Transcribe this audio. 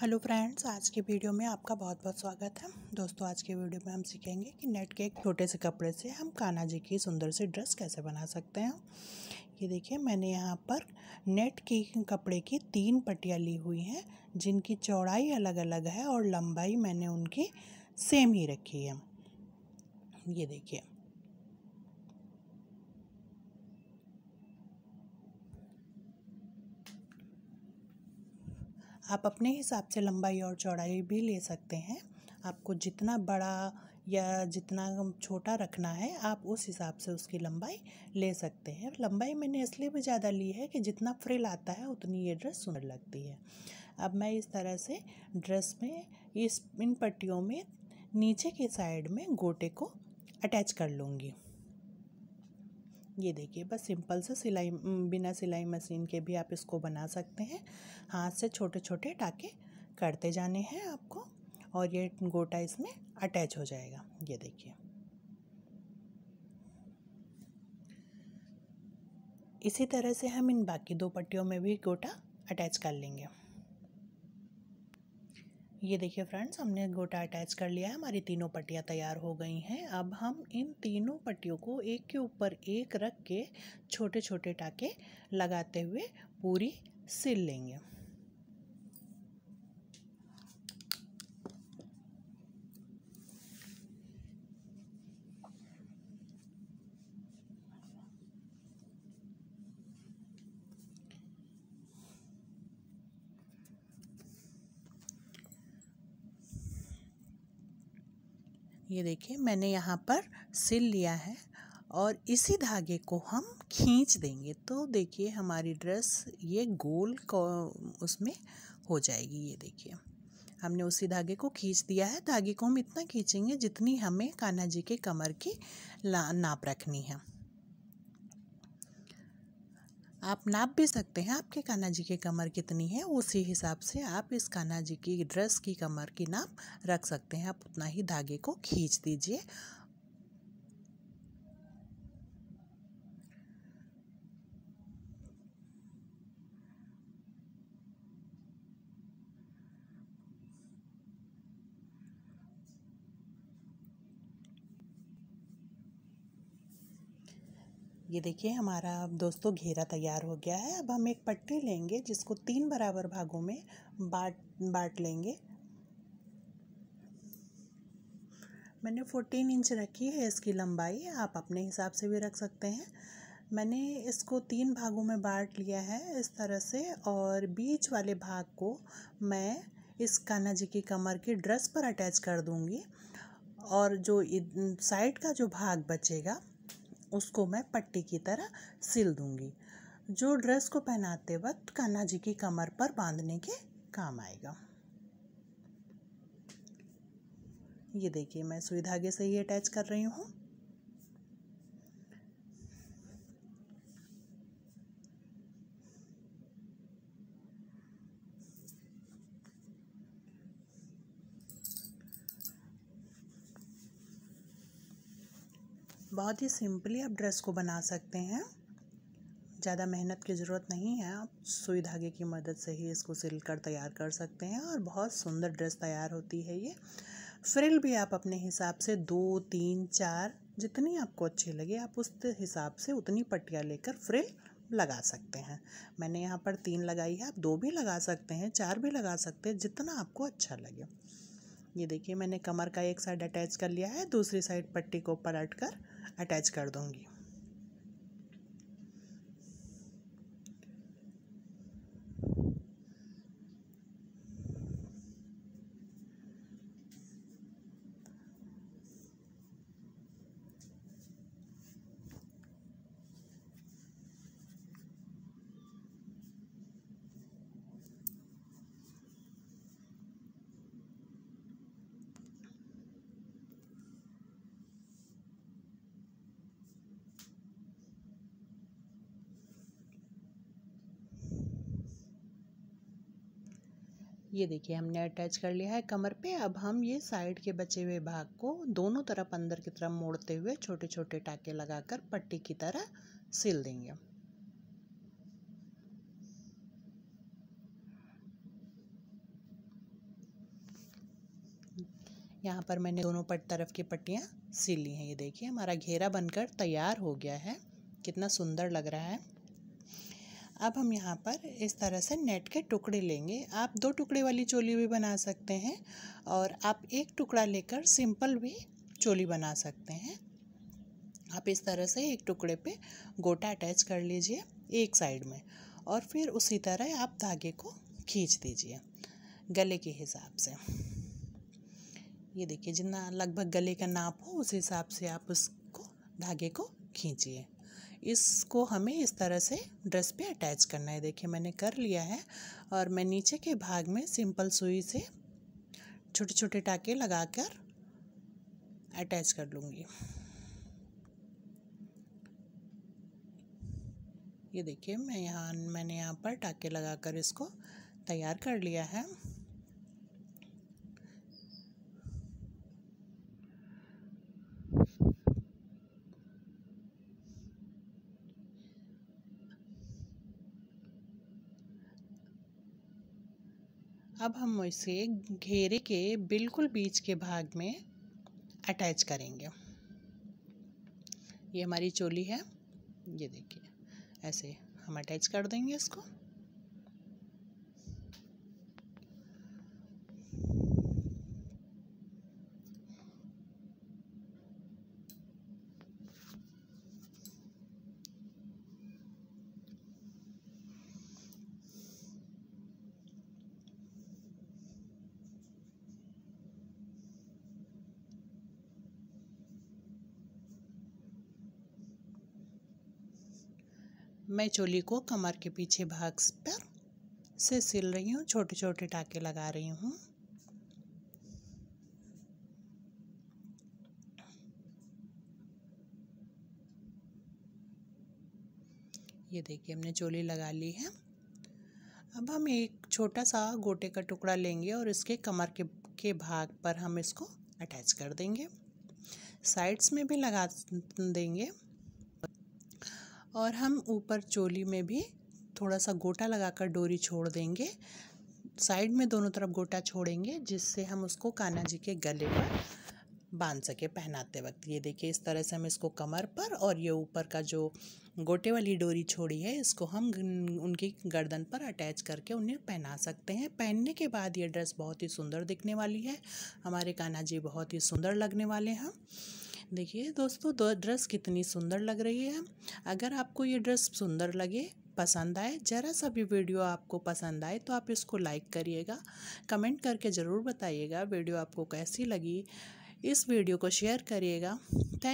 hello friends आज के video में आपका बहुत बहुत स्वागत है दोस्तों आज के वीडियो में हम सीखेंगे कि नेट के एक छोटे से कपड़े से हम कान्हा जी की सुंदर सी ड्रेस कैसे बना सकते हैं ये देखिए मैंने यहाँ पर नेट की कपड़े की तीन पट्टियाँ ली हुई हैं जिनकी चौड़ाई अलग अलग है और लंबाई मैंने उनकी सेम ही रखी है ये देखिए आप अपने हिसाब से लंबाई और चौड़ाई भी ले सकते हैं आपको जितना बड़ा या जितना छोटा रखना है आप उस हिसाब से उसकी लंबाई ले सकते हैं लंबाई मैंने इसलिए भी ज़्यादा ली है कि जितना फ्रिल आता है उतनी ये ड्रेस सुंदर लगती है अब मैं इस तरह से ड्रेस में इस इन पट्टियों में नीचे के साइड में गोटे को अटैच कर लूँगी ये देखिए बस सिंपल से सिलाई बिना सिलाई मशीन के भी आप इसको बना सकते हैं हाथ से छोटे छोटे टाके करते जाने हैं आपको और ये गोटा इसमें अटैच हो जाएगा ये देखिए इसी तरह से हम इन बाकी दो पट्टियों में भी गोटा अटैच कर लेंगे ये देखिए फ्रेंड्स हमने गोटा अटैच कर लिया है हमारी तीनों पट्टियाँ तैयार हो गई हैं अब हम इन तीनों पट्टियों को एक के ऊपर एक रख के छोटे छोटे टाके लगाते हुए पूरी सिल लेंगे ये देखिए मैंने यहाँ पर सिल लिया है और इसी धागे को हम खींच देंगे तो देखिए हमारी ड्रेस ये गोल उसमें हो जाएगी ये देखिए हमने उसी धागे को खींच दिया है धागे को हम इतना खींचेंगे जितनी हमें कान्हा जी के कमर की नाप रखनी है आप नाप भी सकते हैं आपके कान्हा जी की कमर कितनी है उसी हिसाब से आप इस कान्हा जी की ड्रेस की कमर की नाप रख सकते हैं आप उतना ही धागे को खींच दीजिए ये देखिए हमारा दोस्तों घेरा तैयार हो गया है अब हम एक पट्टी लेंगे जिसको तीन बराबर भागों में बांट बांट लेंगे मैंने फोर्टीन इंच रखी है इसकी लंबाई आप अपने हिसाब से भी रख सकते हैं मैंने इसको तीन भागों में बांट लिया है इस तरह से और बीच वाले भाग को मैं इस कान्हा जी की कमर की ड्रेस पर अटैच कर दूंगी और जो साइड का जो भाग बचेगा उसको मैं पट्टी की तरह सिल दूंगी जो ड्रेस को पहनाते वक्त कान्हा जी की कमर पर बांधने के काम आएगा ये देखिए मैं सुई धागे से ही अटैच कर रही हूँ बहुत ही सिंपली आप ड्रेस को बना सकते हैं ज़्यादा मेहनत की ज़रूरत नहीं है आप सुई धागे की मदद से ही इसको सिल कर तैयार कर सकते हैं और बहुत सुंदर ड्रेस तैयार होती है ये फ्रिल भी आप अपने हिसाब से दो तीन चार जितनी आपको अच्छी लगे आप उस हिसाब से उतनी पट्टियाँ लेकर फ्रिल लगा सकते हैं मैंने यहाँ पर तीन लगाई है आप दो भी लगा सकते हैं चार भी लगा सकते हैं जितना आपको अच्छा लगे ये देखिए मैंने कमर का एक साइड अटैच कर लिया है दूसरी साइड पट्टी को पलट कर अटैच कर दूँगी ये देखिए हमने अटैच कर लिया है कमर पे अब हम ये साइड के बचे हुए भाग को दोनों तरफ अंदर की तरफ मोड़ते हुए छोटे छोटे टाके लगाकर पट्टी की तरह सिल देंगे यहाँ पर मैंने दोनों पट तरफ की पट्टियाँ सिल ली हैं ये देखिए हमारा घेरा बनकर तैयार हो गया है कितना सुंदर लग रहा है अब हम यहाँ पर इस तरह से नेट के टुकड़े लेंगे आप दो टुकड़े वाली चोली भी बना सकते हैं और आप एक टुकड़ा लेकर सिंपल भी चोली बना सकते हैं आप इस तरह से एक टुकड़े पे गोटा अटैच कर लीजिए एक साइड में और फिर उसी तरह आप धागे को खींच दीजिए गले के हिसाब से ये देखिए जितना लगभग गले का नाप हो उस हिसाब से आप उसको धागे को खींचिए इसको हमें इस तरह से ड्रेस पे अटैच करना है देखिए मैंने कर लिया है और मैं नीचे के भाग में सिंपल सुई से छोटे छोटे टाके लगाकर अटैच कर लूँगी ये देखिए मैं यहाँ मैंने यहाँ पर टाके लगाकर इसको तैयार कर लिया है अब हम इसे घेरे के बिल्कुल बीच के भाग में अटैच करेंगे ये हमारी चोली है ये देखिए ऐसे हम अटैच कर देंगे इसको मैं चोली को कमर के पीछे भाग पर से सिल रही हूँ छोटे छोटे टाके लगा रही हूँ ये देखिए हमने चोली लगा ली है अब हम एक छोटा सा गोटे का टुकड़ा लेंगे और इसके कमर के के भाग पर हम इसको अटैच कर देंगे साइड्स में भी लगा देंगे और हम ऊपर चोली में भी थोड़ा सा गोटा लगाकर डोरी छोड़ देंगे साइड में दोनों तरफ गोटा छोड़ेंगे जिससे हम उसको कान्हा जी के गले पर बांध सके पहनाते वक्त ये देखिए इस तरह से हम इसको कमर पर और ये ऊपर का जो गोटे वाली डोरी छोड़ी है इसको हम उनकी गर्दन पर अटैच करके उन्हें पहना सकते हैं पहनने के बाद ये ड्रेस बहुत ही सुंदर दिखने वाली है हमारे कान्हा जी बहुत ही सुंदर लगने वाले हैं देखिए दोस्तों दो ड्रेस कितनी सुंदर लग रही है अगर आपको ये ड्रेस सुंदर लगे पसंद आए ज़रा सा भी वीडियो आपको पसंद आए तो आप इसको लाइक करिएगा कमेंट करके ज़रूर बताइएगा वीडियो आपको कैसी लगी इस वीडियो को शेयर करिएगा थैंक